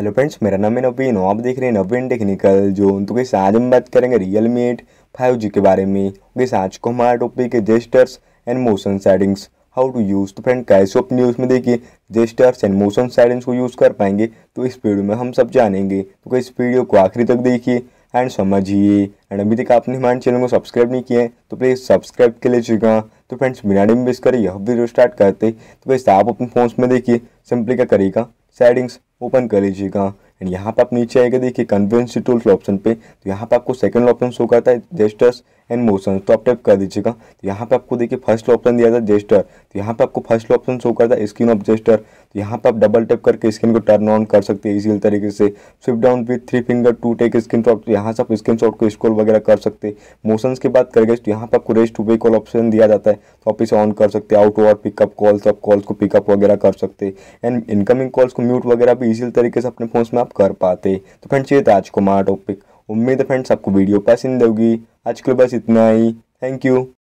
hello friends मेरा नाम है नवीन आप देख रहे हैं नवीन टेक्निकल जो तो कैसे आज हम बात करेंगे Realme eight five G के बारे में कैसे आज को हमारा टॉपिक है gestures and motion settings how to use तो फ्रेंड कैसे अपनी उसमें में देखिए जेस्टर्स एंड मोशन सेटिंग्स को यूज़ कर पाएंगे तो इस वीडियो में हम सब जानेंगे तो इस वीडियो को आखिरी तक देखिए एंड समझिए एंड अभी तक आपने हमारे चैनल को सब्सक्राइब नहीं किया है तो प्लीज़ सब्सक्राइब कर लीजिएगा तो फ्रेंड्स बिना टाइम वेस्ट करें यह वीडियो स्टार्ट करते तो कैसे आप अपने फोन में देखिए सिंपली क्या करेगा सेटिंग्स ओपन कर लीजिएगा एंड यहाँ पर आप नीचे आएगा देखिए कन्वेंस टूल्स ऑप्शन पे तो यहाँ पे आपको सेकंड ऑप्शन शो करता है जेस्टर्स एंड मोशन तो आप टैप कर दीजिएगा तो यहाँ पे आपको देखिए फर्स्ट ऑप्शन दिया था जेस्टर तो यहाँ पे आपको फर्स्ट ऑप्शन शो करता है स्क्रीन ऑफ जेस्टर तो यहाँ पर आप डबल टैप करके स्क्रीन को टर्न ऑन कर सकते हैं इसी तरीके से swipe down with three finger to take screenshot यहाँ से आप स्क्रीन शॉट को स्क्रॉल वगैरह कर सकते मोशन की बात करेंगे तो यहाँ पर आपको rest to pay call option दिया जाता है तो आप इसे ऑन कर सकते आउट और पिकअप कॉल आप कॉल्स को पिकअप वगैरह कर सकते एंड इनकमिंग कॉल्स को म्यूट वगैरह भी इसी तरीके से अपने फोन में आप कर पाते तो फ्रेंड्स ये था आज को हमारा टॉपिक उम्मीद है फ्रेंड्स आपको वीडियो पसंद होगी आज के लिए बस इतना ही थैंक यू